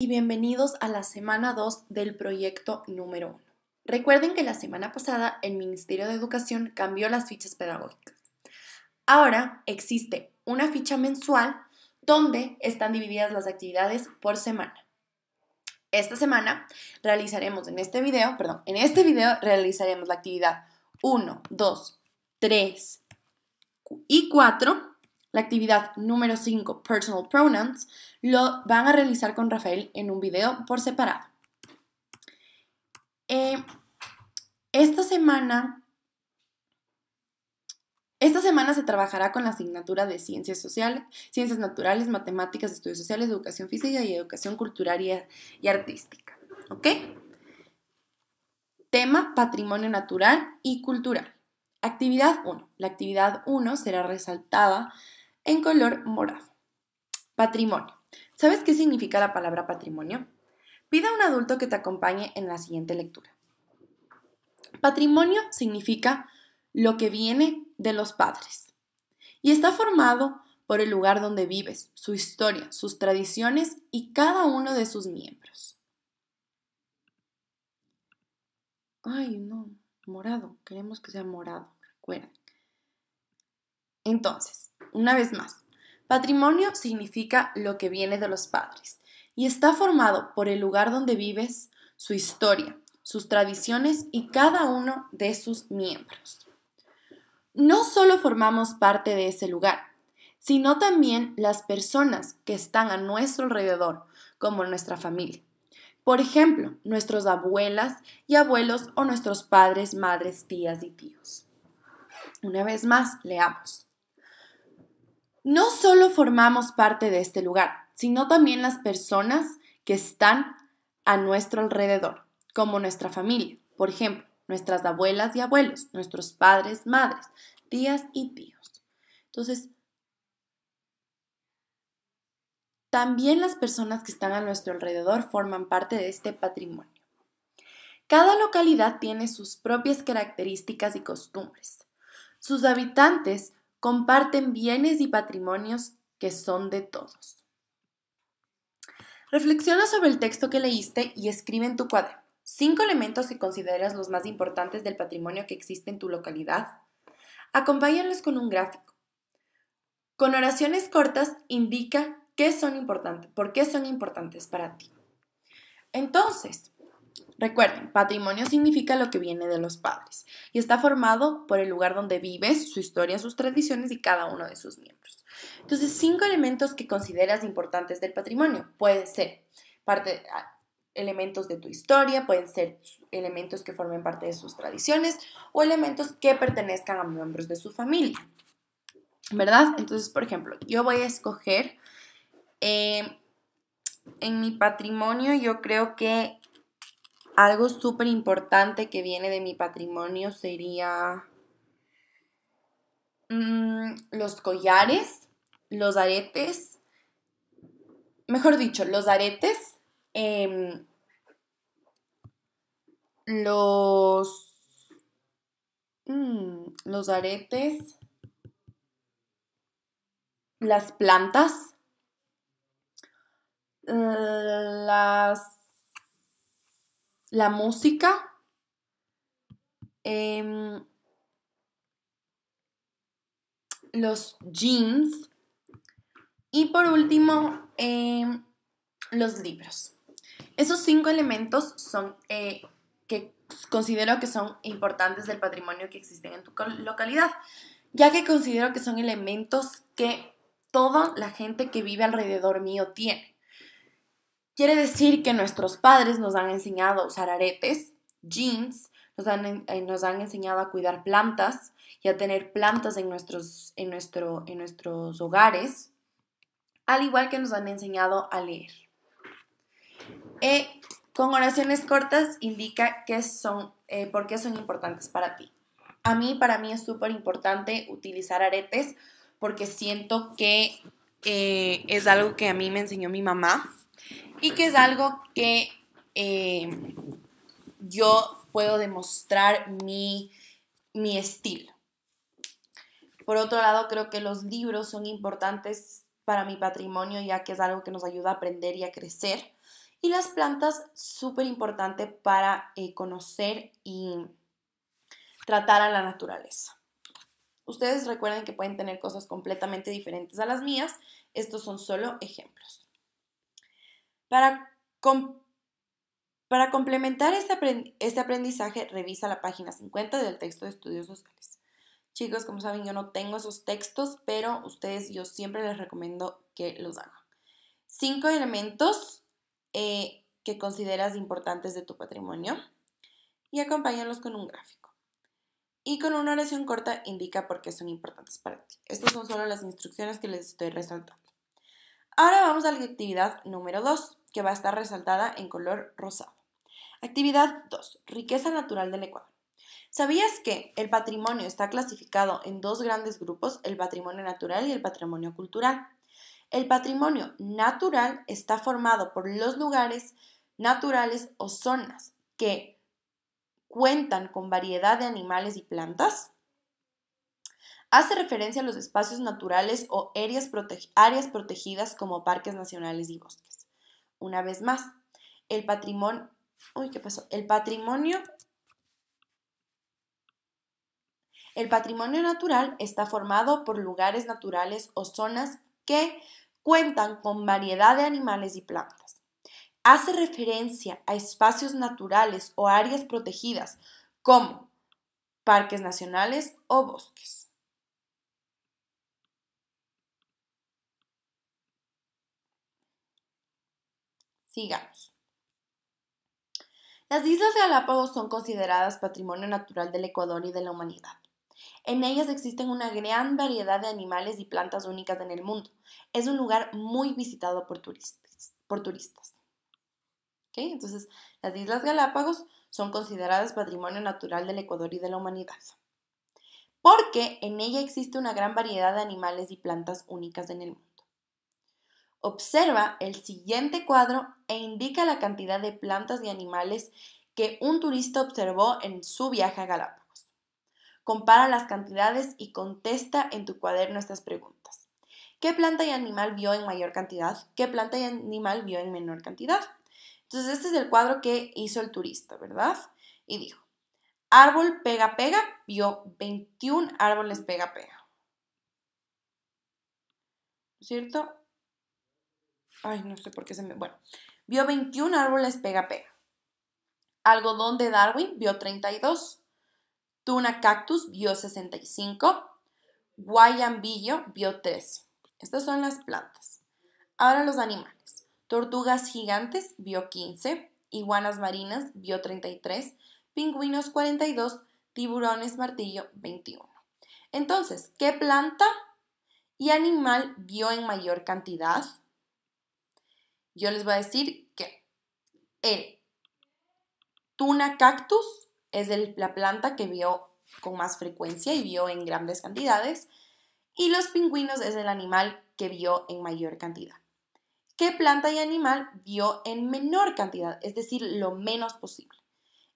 y bienvenidos a la semana 2 del proyecto número 1. Recuerden que la semana pasada el Ministerio de Educación cambió las fichas pedagógicas. Ahora existe una ficha mensual donde están divididas las actividades por semana. Esta semana realizaremos en este video, perdón, en este video realizaremos la actividad 1, 2, 3 y 4 la actividad número 5, Personal Pronouns, lo van a realizar con Rafael en un video por separado. Eh, esta semana... Esta semana se trabajará con la asignatura de Ciencias Sociales, Ciencias Naturales, Matemáticas, Estudios Sociales, Educación Física y Educación Cultural y, y Artística. ¿Ok? Tema Patrimonio Natural y Cultural. Actividad 1. La actividad 1 será resaltada en color morado. Patrimonio. ¿Sabes qué significa la palabra patrimonio? Pida a un adulto que te acompañe en la siguiente lectura. Patrimonio significa lo que viene de los padres y está formado por el lugar donde vives, su historia, sus tradiciones y cada uno de sus miembros. Ay, no, morado, queremos que sea morado, recuerda. Entonces, una vez más, patrimonio significa lo que viene de los padres y está formado por el lugar donde vives, su historia, sus tradiciones y cada uno de sus miembros. No solo formamos parte de ese lugar, sino también las personas que están a nuestro alrededor, como nuestra familia. Por ejemplo, nuestros abuelas y abuelos o nuestros padres, madres, tías y tíos. Una vez más, leamos. No solo formamos parte de este lugar, sino también las personas que están a nuestro alrededor, como nuestra familia, por ejemplo, nuestras abuelas y abuelos, nuestros padres, madres, tías y tíos. Entonces, también las personas que están a nuestro alrededor forman parte de este patrimonio. Cada localidad tiene sus propias características y costumbres. Sus habitantes comparten bienes y patrimonios que son de todos. Reflexiona sobre el texto que leíste y escribe en tu cuaderno cinco elementos que consideras los más importantes del patrimonio que existe en tu localidad. Acompáñalos con un gráfico. Con oraciones cortas indica qué son importantes, por qué son importantes para ti. Entonces, Recuerden, patrimonio significa lo que viene de los padres y está formado por el lugar donde vives, su historia, sus tradiciones y cada uno de sus miembros. Entonces, cinco elementos que consideras importantes del patrimonio. Pueden ser parte, ah, elementos de tu historia, pueden ser elementos que formen parte de sus tradiciones o elementos que pertenezcan a miembros de su familia. ¿Verdad? Entonces, por ejemplo, yo voy a escoger... Eh, en mi patrimonio yo creo que algo súper importante que viene de mi patrimonio sería mm, los collares, los aretes, mejor dicho, los aretes, em, los, mm, los aretes, las plantas, eh, las la música. Em, los jeans. Y por último, em, los libros. Esos cinco elementos son eh, que considero que son importantes del patrimonio que existen en tu localidad, ya que considero que son elementos que toda la gente que vive alrededor mío tiene. Quiere decir que nuestros padres nos han enseñado a usar aretes, jeans, nos han, eh, nos han enseñado a cuidar plantas y a tener plantas en nuestros, en, nuestro, en nuestros hogares, al igual que nos han enseñado a leer. E, con oraciones cortas indica qué son, eh, por qué son importantes para ti. A mí, para mí es súper importante utilizar aretes porque siento que eh, es algo que a mí me enseñó mi mamá y que es algo que eh, yo puedo demostrar mi, estilo. Por otro lado, creo que los libros son importantes para mi patrimonio, ya que es algo que nos ayuda a aprender y a crecer. Y las plantas, súper importante para eh, conocer y tratar a la naturaleza. Ustedes recuerden que pueden tener cosas completamente diferentes a las mías. Estos son solo ejemplos. Para, para complementar este, este aprendizaje, revisa la página 50 del texto de estudios sociales. Chicos, como saben, yo no tengo esos textos, pero ustedes yo siempre les recomiendo que los hagan. Cinco elementos eh, que consideras importantes de tu patrimonio y acompáñalos con un gráfico. Y con una oración corta indica por qué son importantes para ti. Estas son solo las instrucciones que les estoy resaltando. Ahora vamos a la actividad número 2, que va a estar resaltada en color rosado. Actividad 2. Riqueza natural del Ecuador. ¿Sabías que el patrimonio está clasificado en dos grandes grupos, el patrimonio natural y el patrimonio cultural? El patrimonio natural está formado por los lugares naturales o zonas que cuentan con variedad de animales y plantas, Hace referencia a los espacios naturales o áreas, protegidas como parques nacionales y bosques. Una vez más, El patrimonio El patrimonio natural está formado por lugares naturales o zonas que cuentan con variedad de animales y plantas. Hace referencia a espacios naturales o áreas protegidas como parques nacionales o bosques. Las Islas Galápagos son consideradas patrimonio natural del Ecuador y de la humanidad. En ellas existen una gran variedad de animales y plantas únicas en el mundo. Es un lugar muy visitado por turistas. Entonces, las Islas Galápagos son consideradas patrimonio natural del Ecuador y de la humanidad. Porque en ella existe una gran variedad de animales y plantas únicas en el mundo. Observa el siguiente cuadro e indica la cantidad de plantas y animales que un turista observó en su viaje a Galápagos. Compara las cantidades y contesta en tu cuaderno estas preguntas. ¿Qué planta y animal vio en mayor cantidad? ¿Qué planta y animal vio en menor cantidad? Entonces, este es el cuadro que hizo el turista, ¿verdad? Y dijo, árbol pega pega, vio 21 árboles pega pega. ¿Cierto? Ay, no sé por qué se me... Bueno, vio 21 árboles pega-pega. Algodón de Darwin vio 32. Tuna cactus vio 65. Guayambillo vio 13. Estas son las plantas. Ahora los animales. Tortugas gigantes vio 15. Iguanas marinas vio 33. Pingüinos 42. Tiburones martillo 21. Entonces, ¿qué planta y animal vio en mayor cantidad? Yo les voy a decir que el tuna cactus es la planta que vio con más frecuencia y vio en grandes cantidades. Y los pingüinos es el animal que vio en mayor cantidad. ¿Qué planta y animal vio en menor cantidad? Es decir, lo menos posible.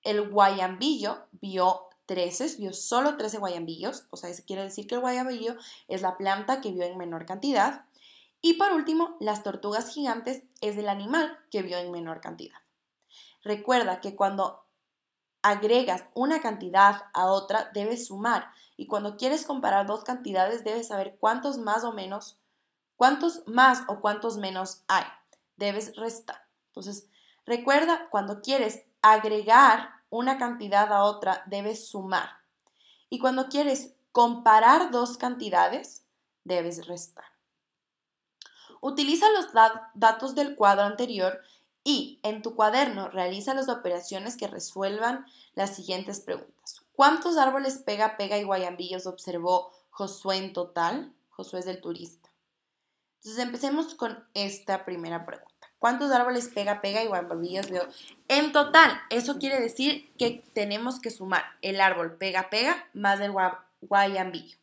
El guayambillo vio 13, vio solo 13 guayambillos. O sea, eso quiere decir que el guayambillo es la planta que vio en menor cantidad. Y por último, las tortugas gigantes es el animal que vio en menor cantidad. Recuerda que cuando agregas una cantidad a otra debes sumar y cuando quieres comparar dos cantidades debes saber cuántos más o menos, cuántos más o cuántos menos hay. Debes restar. Entonces, recuerda, cuando quieres agregar una cantidad a otra debes sumar. Y cuando quieres comparar dos cantidades, debes restar. Utiliza los datos del cuadro anterior y en tu cuaderno realiza las operaciones que resuelvan las siguientes preguntas. ¿Cuántos árboles pega, pega y guayambillos observó Josué en total? Josué es del turista. Entonces empecemos con esta primera pregunta. ¿Cuántos árboles pega, pega y guayambillos veo? En total, eso quiere decir que tenemos que sumar el árbol pega, pega más el guayambillo.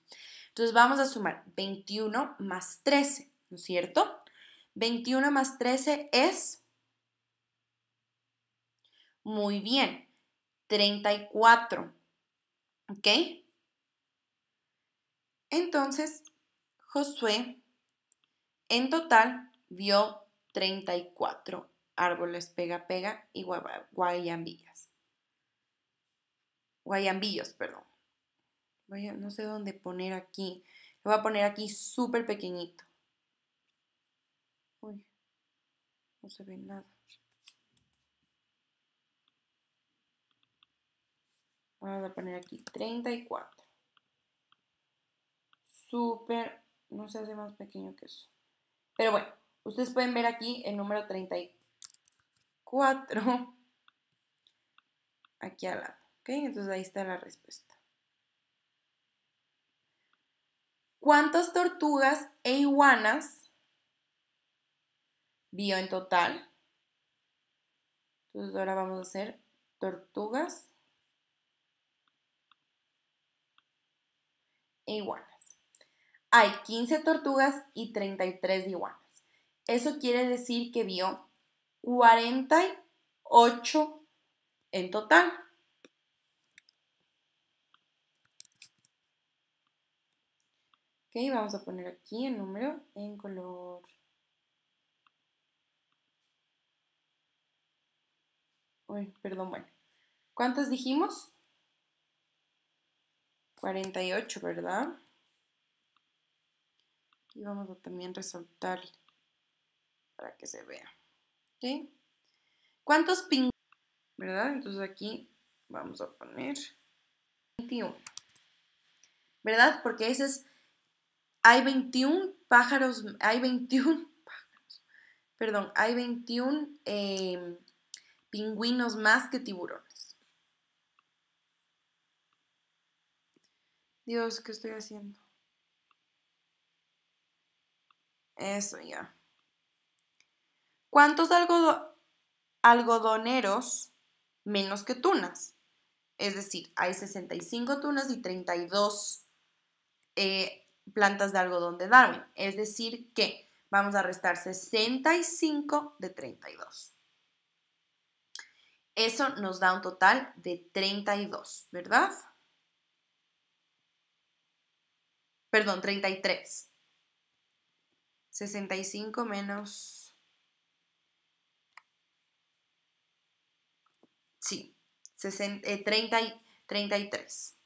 Entonces vamos a sumar 21 más 13. ¿no es cierto? 21 más 13 es... Muy bien, 34. ¿Ok? Entonces, Josué en total vio 34 árboles pega-pega y guayambillas. Guayambillos, perdón. no sé dónde poner aquí. Lo voy a poner aquí súper pequeñito. No se ve nada. Vamos a poner aquí 34. Súper, no se hace más pequeño que eso. Pero bueno, ustedes pueden ver aquí el número 34 aquí al lado. Entonces ahí está la respuesta. ¿Cuántas tortugas e iguanas vio en total. Entonces ahora vamos a hacer tortugas e iguanas. Hay 15 tortugas y 33 iguanas. Eso quiere decir que vio 48 en total. Ok, vamos a poner aquí el número en color perdón, bueno. ¿Cuántas dijimos? 48, ¿verdad? Y vamos a también resaltar para que se vea. ¿Sí? ¿Cuántos pingüinos? ¿Verdad? Entonces aquí vamos a poner 21. ¿Verdad? Porque ese es... Hay 21 pájaros, hay 21 pájaros, perdón, hay 21 eh, em, pingüinos más que tiburones. Dios, ¿qué estoy haciendo? Eso ya. ¿Cuántos algodoneros menos que tunas? Es decir, hay 65 tunas y 32 eh, plantas de algodón de Darwin. Es decir, que vamos a restar 65 de 32. Eso nos da un total de 32, ¿verdad? Perdón, 33. 65 menos... Sí, 60, 30 33.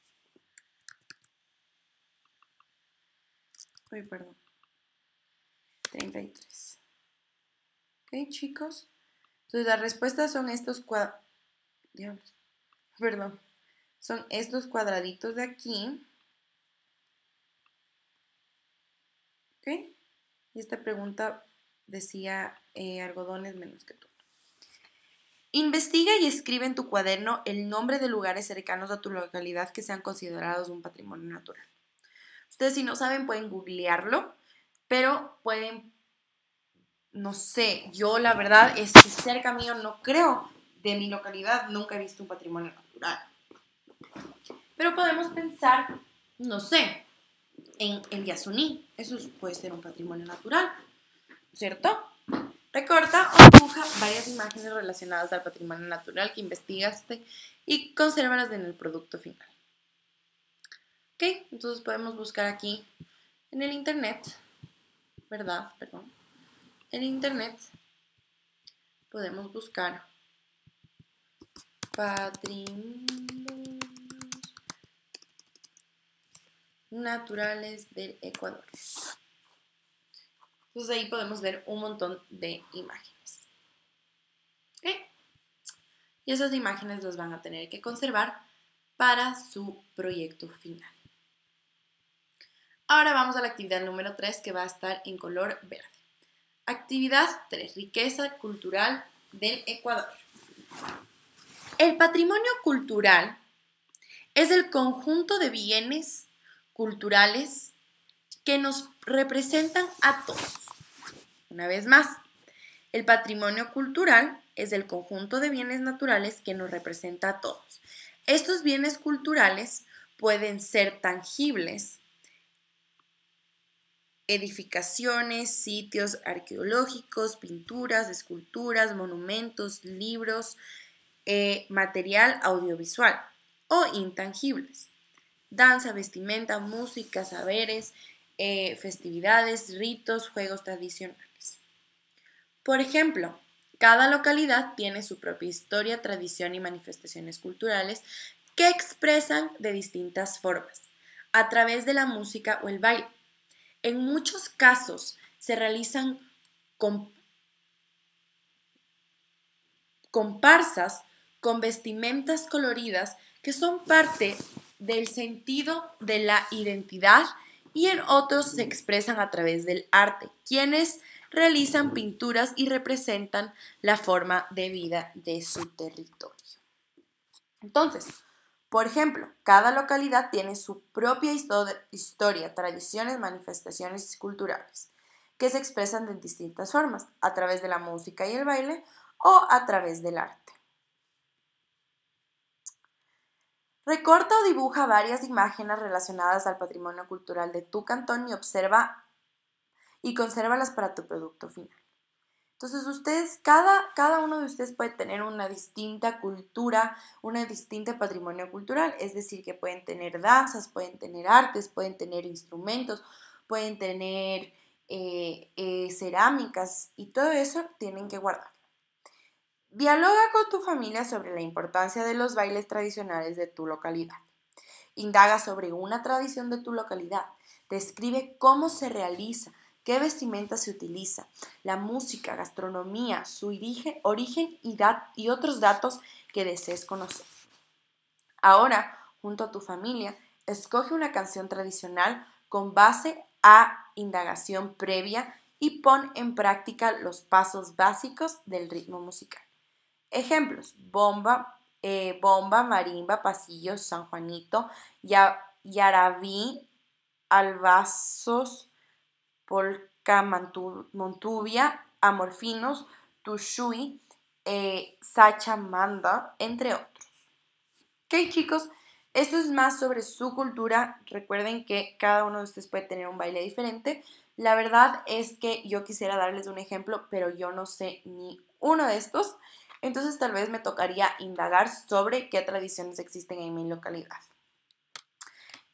Uy, perdón. 33. ¿Ok, chicos? Entonces, las respuestas son estos cuatro perdón, son estos cuadraditos de aquí. ¿Ok? Y esta pregunta decía eh, algodones menos que tú. Investiga y escribe en tu cuaderno el nombre de lugares cercanos a tu localidad que sean considerados un patrimonio natural. Ustedes si no saben pueden googlearlo, pero pueden, no sé, yo la verdad es que cerca mío no creo de mi localidad nunca he visto un patrimonio natural. Pero podemos pensar, no sé, en el Yasuní. Eso puede ser un patrimonio natural, ¿cierto? Recorta o empuja varias imágenes relacionadas al patrimonio natural que investigaste y consérvalas en el producto final. ¿Ok? Entonces podemos buscar aquí en el internet, ¿verdad? Perdón. En internet podemos buscar patrimonios naturales del Ecuador. Entonces ahí podemos ver un montón de imágenes. Y esas imágenes las van a tener que conservar para su proyecto final. Ahora vamos a la actividad número 3 que va a estar en color verde. Actividad 3, riqueza cultural del Ecuador. El patrimonio cultural es el conjunto de bienes culturales que nos representan a todos. Una vez más, el patrimonio cultural es el conjunto de bienes naturales que nos representa a todos. Estos bienes culturales pueden ser tangibles, edificaciones, sitios arqueológicos, pinturas, esculturas, monumentos, libros, eh, material audiovisual o intangibles. Danza, vestimenta, música, saberes, eh, festividades, ritos, juegos tradicionales. Por ejemplo, cada localidad tiene su propia historia, tradición y manifestaciones culturales que expresan de distintas formas, a través de la música o el baile. En muchos casos se realizan comparsas con vestimentas coloridas que son parte del sentido de la identidad y en otros se expresan a través del arte, quienes realizan pinturas y representan la forma de vida de su territorio. Entonces, por ejemplo, cada localidad tiene su propia historia, tradiciones, manifestaciones culturales, que se expresan de distintas formas, a través de la música y el baile o a través del arte. Recorta o dibuja varias imágenes relacionadas al patrimonio cultural de tu cantón y observa y consérvalas para tu producto final. Entonces ustedes, cada, cada uno de ustedes puede tener una distinta cultura, una distinta patrimonio cultural, es decir, que pueden tener danzas, pueden tener artes, pueden tener instrumentos, pueden tener eh, eh, cerámicas y todo eso tienen que guardar. Dialoga con tu familia sobre la importancia de los bailes tradicionales de tu localidad. Indaga sobre una tradición de tu localidad. Describe cómo se realiza, qué vestimenta se utiliza, la música, gastronomía, su origen, edad y, y otros datos que desees conocer. Ahora, junto a tu familia, escoge una canción tradicional con base a indagación previa y pon en práctica los pasos básicos del ritmo musical. Ejemplos, bomba, eh, bomba, marimba, pasillos, San Juanito, ya, yarabí, albazos, polca, montubia, amorfinos, tushui, eh, Sacha, Manda, entre otros. Ok chicos, esto es más sobre su cultura. Recuerden que cada uno de ustedes puede tener un baile diferente. La verdad es que yo quisiera darles un ejemplo, pero yo no sé ni uno de estos. Entonces tal vez me tocaría indagar sobre qué tradiciones existen en mi localidad.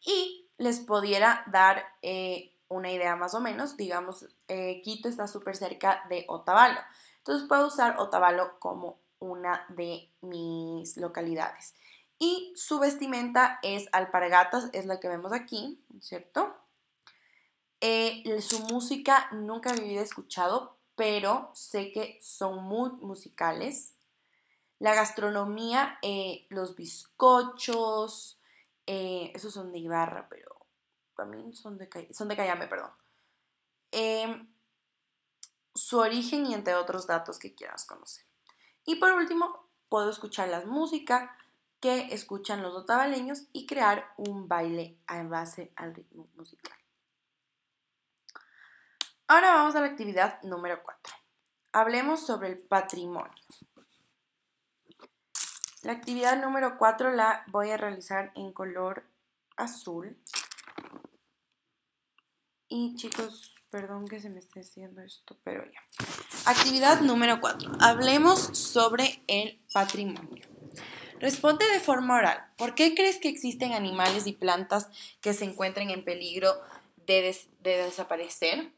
Y les pudiera dar eh, una idea más o menos, digamos, eh, Quito está súper cerca de Otavalo. Entonces puedo usar Otavalo como una de mis localidades. Y su vestimenta es alpargatas, es la que vemos aquí, ¿cierto? Eh, su música nunca he vivido escuchado, pero sé que son muy musicales. La gastronomía, eh, los bizcochos, eh, esos son de Ibarra, pero también son de, son de Cayame, perdón. Em, su origen y entre otros datos que quieras conocer. Y por último, puedo escuchar la música que escuchan los otavaleños y crear un baile en base al ritmo musical. Ahora vamos a la actividad número 4. Hablemos sobre el patrimonio. La actividad número 4 la voy a realizar en color azul. Y chicos, perdón que se me esté haciendo esto, pero ya. Actividad número 4. Hablemos sobre el patrimonio. Responde de forma oral. ¿Por qué crees que existen animales y plantas que se encuentren en peligro de, de desaparecer?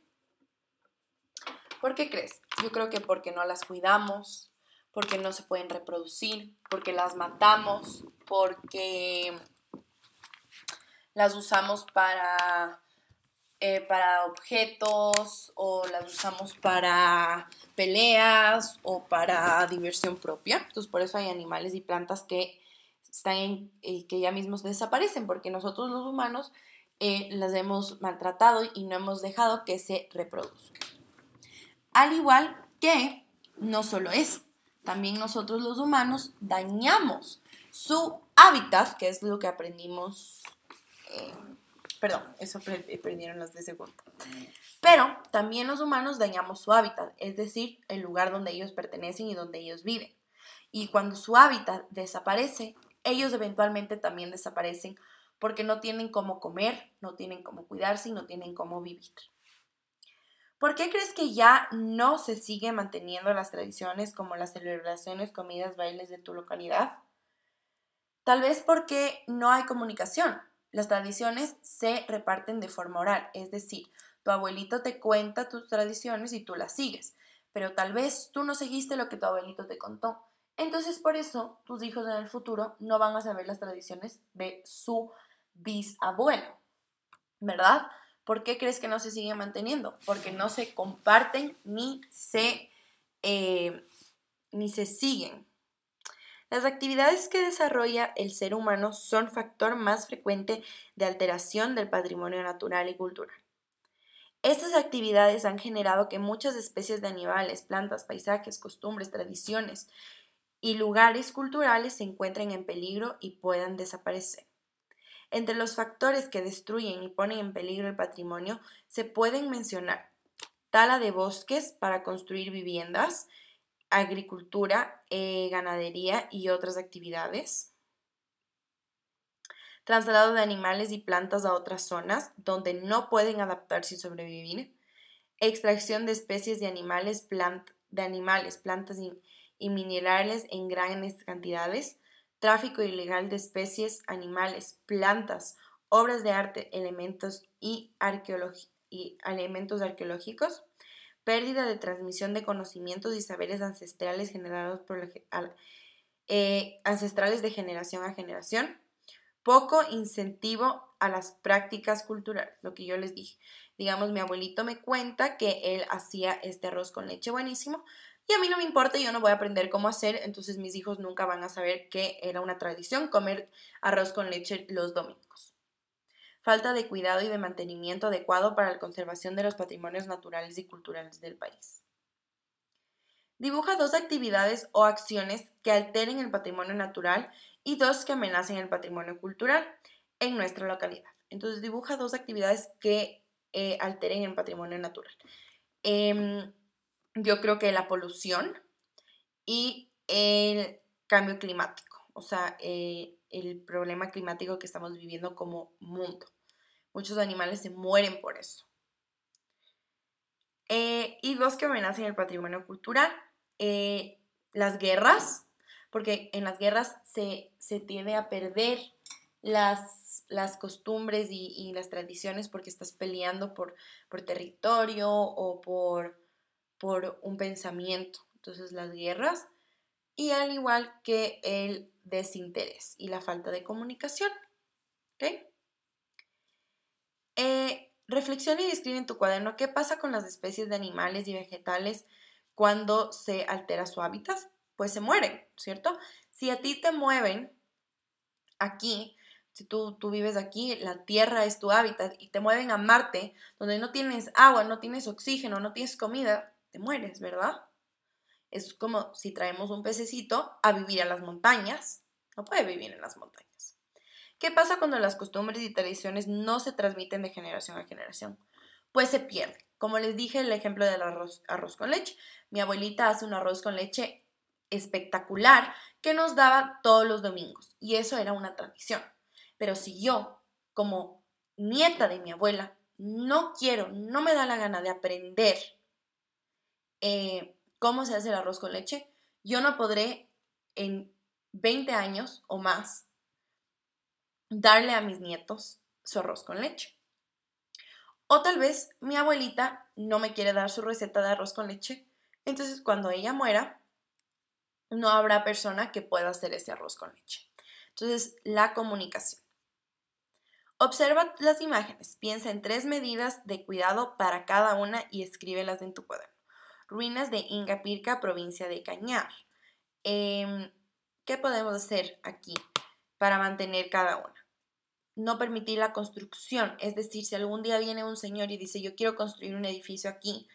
¿Por qué crees? Yo creo que porque no las cuidamos, porque no se pueden reproducir, porque las matamos, porque las usamos para, eh, para objetos o las usamos para peleas o para diversión propia. Entonces por eso hay animales y plantas que están eh, que ya mismos desaparecen porque nosotros los humanos eh, las hemos maltratado y no hemos dejado que se reproduzcan. Al igual que no solo es también nosotros los humanos dañamos su hábitat, que es lo que aprendimos. Eh, perdón, eso aprendieron las de segundo. Pero también los humanos dañamos su hábitat, es decir, el lugar donde ellos pertenecen y donde ellos viven. Y cuando su hábitat desaparece, ellos eventualmente también desaparecen porque no tienen cómo comer, no tienen cómo cuidarse y no tienen cómo vivir. ¿Por qué crees que ya no se sigue manteniendo las tradiciones como las celebraciones, comidas, bailes de tu localidad? Tal vez porque no hay comunicación. Las tradiciones se reparten de forma oral, es decir, tu abuelito te cuenta tus tradiciones y tú las sigues, pero tal vez tú no seguiste lo que tu abuelito te contó. Entonces por eso tus hijos en el futuro no van a saber las tradiciones de su bisabuelo, ¿verdad? ¿Por qué crees que no se sigue manteniendo? Porque no se comparten ni se, eh, ni se siguen. Las actividades que desarrolla el ser humano son factor más frecuente de alteración del patrimonio natural y cultural. Estas actividades han generado que muchas especies de animales, plantas, paisajes, costumbres, tradiciones y lugares culturales se encuentren en peligro y puedan desaparecer. Entre los factores que destruyen y ponen en peligro el patrimonio se pueden mencionar tala de bosques para construir viviendas, agricultura, eh, ganadería y otras actividades, traslado de animales y plantas a otras zonas donde no pueden adaptarse y sobrevivir, extracción de especies de animales, plantas y minerales en grandes cantidades, tráfico ilegal de especies, animales, plantas, obras de arte, elementos y, arqueológicos, pérdida de transmisión de conocimientos y saberes ancestrales generados por eh, ancestrales de generación a generación, poco incentivo a las prácticas culturales, lo que yo les dije. Digamos, mi abuelito me cuenta que él hacía este arroz con leche buenísimo, y a mí no me importa, yo no voy a aprender cómo hacer, entonces mis hijos nunca van a saber que era una tradición comer arroz con leche los domingos. Falta de cuidado y de mantenimiento adecuado para la conservación de los patrimonios naturales y culturales del país. Dibuja dos actividades o acciones que alteren el patrimonio natural y dos que amenacen el patrimonio cultural en nuestra localidad. Entonces dibuja dos actividades que eh, alteren el patrimonio natural. Em, yo creo que la polución y el cambio climático, o sea, eh, el problema climático que estamos viviendo como mundo. Muchos animales se mueren por eso. Eh, y dos que amenazan el patrimonio cultural, eh, las guerras, porque en las guerras se, se tiende a perder las, costumbres y, y, las tradiciones porque estás peleando por, por territorio o por por un pensamiento. Entonces las guerras y al igual que el desinterés y la falta de comunicación. ¿Okay? Eh, reflexiona y describe en tu cuaderno qué pasa con las especies de animales y vegetales cuando se altera su hábitat. Pues se mueren, ¿cierto? Si a ti te mueven aquí, si tú, tú, vives aquí, la tierra es tu hábitat y te mueven a Marte, donde no tienes agua, no tienes oxígeno, no tienes comida, te mueres, ¿verdad? Es como si traemos un pececito a vivir a las montañas, no puede vivir en las montañas. ¿Qué pasa cuando las costumbres y tradiciones no se transmiten de generación a generación? Pues se pierde. Como les dije, el ejemplo del arroz, arroz con leche. Mi abuelita hace un arroz con leche espectacular que nos daba todos los domingos y eso era una tradición. Pero si yo, como nieta de mi abuela, no quiero, no me da la gana de aprender eh, cómo se hace el arroz con leche, yo no podré en 20 años o más darle a mis nietos su arroz con leche. O tal vez mi abuelita no me quiere dar su receta de arroz con leche, entonces cuando ella muera, no habrá persona que pueda hacer ese arroz con leche. Entonces, la comunicación. Observa las imágenes, piensa en tres medidas de cuidado para cada una y escríbelas en tu cuaderno ruinas de Ingapirca, provincia de Cañar. Em, ¿Qué podemos hacer aquí para mantener cada una? No permitir la construcción, es decir, si algún día viene un señor y dice yo quiero construir un edificio aquí,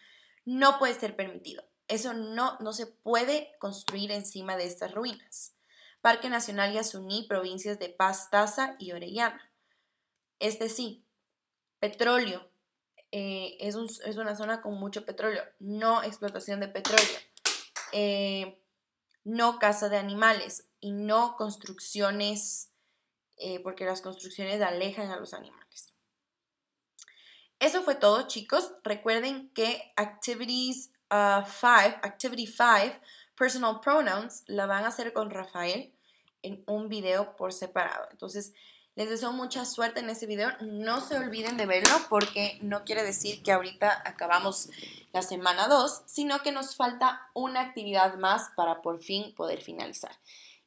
no puede ser permitido. Eso no, no se puede construir encima de estas ruinas. Parque Nacional Yasuní, provincias de Pastaza y Orellana. Este sí, petróleo, eh, es, una zona con mucho petróleo, no explotación de petróleo, eh, no caza de animales y no construcciones, eh, porque las construcciones alejan a los animales. Eso fue todo chicos. Recuerden que Activities 5, uh, Activity 5, Personal Pronouns, la van a hacer con Rafael en un video por separado. Entonces, les deseo mucha suerte en ese video. No se olviden de verlo porque no quiere decir que ahorita acabamos la semana 2, sino que nos falta una actividad más para por fin poder finalizar.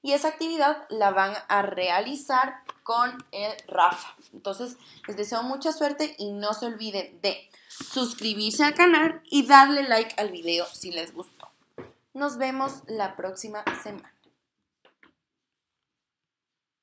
Y esa actividad la van a realizar con el Rafa. Entonces, les deseo mucha suerte y no se olviden de suscribirse al canal y darle like al video si les gustó. Nos vemos la próxima semana.